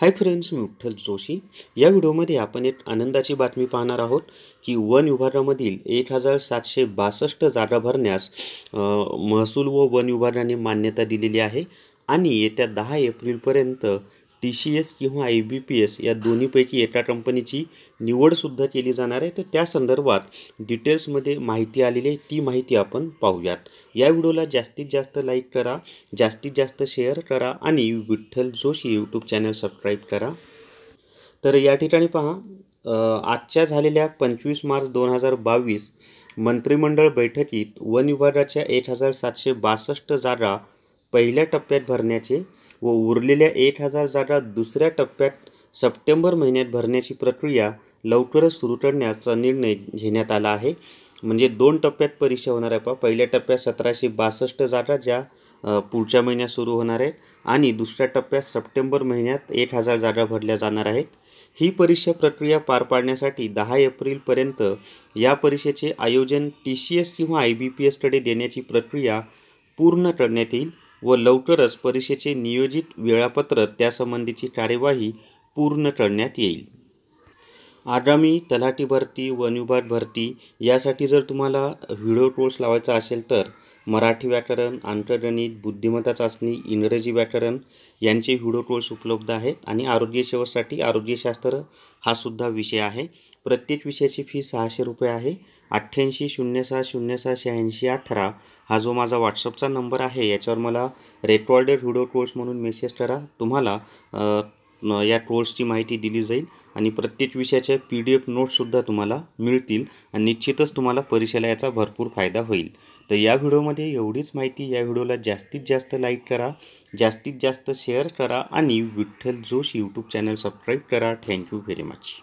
hi friends मी उठ्ठल जोशी या व्हिडिओमध्ये आपण एक आनंदाची बातमी पाहणार आहोत की वन विभागामधील एक हजार सातशे बासष्ट जागा भरण्यास महसूल व वन विभागाने मान्यता दिलेली आहे आणि येत्या दहा एप्रिलपर्यंत टी सी एस किंवा आय बी पी एस या दोन्हीपैकी एका कंपनीची निवडसुद्धा केली जाणार आहे तर त्या संदर्भात डिटेल्समध्ये माहिती आलेली आहे ती माहिती आपण पाहूयात या व्हिडिओला जास्तीत जास्त लाईक करा जास्तीत जास्त शेअर करा आणि Vitthal Joshi YouTube channel subscribe करा तर या ठिकाणी पहा आजच्या झालेल्या पंचवीस मार्च दोन हजार बावीस मंत्रिमंडळ बैठकीत वन विभागाच्या एक हजार सातशे बासष्ट जागा पहिल्या टप्प्यात भरण्याचे व उरलेल्या एक हजार जागा दुसऱ्या टप्प्यात सप्टेंबर महिन्यात भरण्याची प्रक्रिया लवकरच सुरू करण्याचा निर्णय घेण्यात आला आहे म्हणजे दोन टप्प्यात परीक्षा होणार आहे पा पहिल्या टप्प्यात सतराशे बासष्ट जागा ज्या पुढच्या महिन्यात सुरू होणार आहेत आणि दुसऱ्या टप्प्यात सप्टेंबर महिन्यात एक हजार जागा भरल्या जाणार आहेत ही परीक्षा प्रक्रिया पार पाडण्यासाठी दहा एप्रिलपर्यंत या परीक्षेचे आयोजन टी सी एस किंवा आय बी पी एसकडे देण्याची प्रक्रिया पूर्ण करण्यात येईल व लवकरच परीक्षेचे नियोजित वेळापत्रक त्यासंबंधीची कार्यवाही पूर्ण करण्यात येईल आगामी तलाठी भरती वनविभाग भरती यासाठी जर तुम्हाला व्हिडिओ कोर्स लावायचा असेल तर मराठी व्याकरण आंतरगणित बुद्धिमत्ता चाचणी इंग्रजी व्याकरण यांचे व्हिडिओ कोर्स उपलब्ध आहेत आणि आरोग्यसेवासाठी आरोग्यशास्त्र हा सुद्धा विषय आहे प्रत्येक विषयाची फी सहाशे रुपये आहे अठ्ठ्याऐंशी शून्य सहा शून्य सहा शहाऐंशी अठरा हा जो माझा व्हॉट्सअपचा नंबर आहे याच्यावर मला रेकॉर्डेड व्हिडिओ कोर्स म्हणून मेसेज करा तुम्हाला या टोल्सची माहिती दिली जाईल आणि प्रत्येक विषयाच्या पी डी एफ नोट्ससुद्धा तुम्हाला मिळतील आणि निश्चितच तुम्हाला परीक्षेला याचा भरपूर फायदा होईल तर या व्हिडिओमध्ये एवढीच माहिती या व्हिडिओला जास्तीत जास्त लाईक करा जास्तीत जास्त शेअर करा आणि Vitthal Josh YouTube channel subscribe करा थँक्यू व्हेरी मच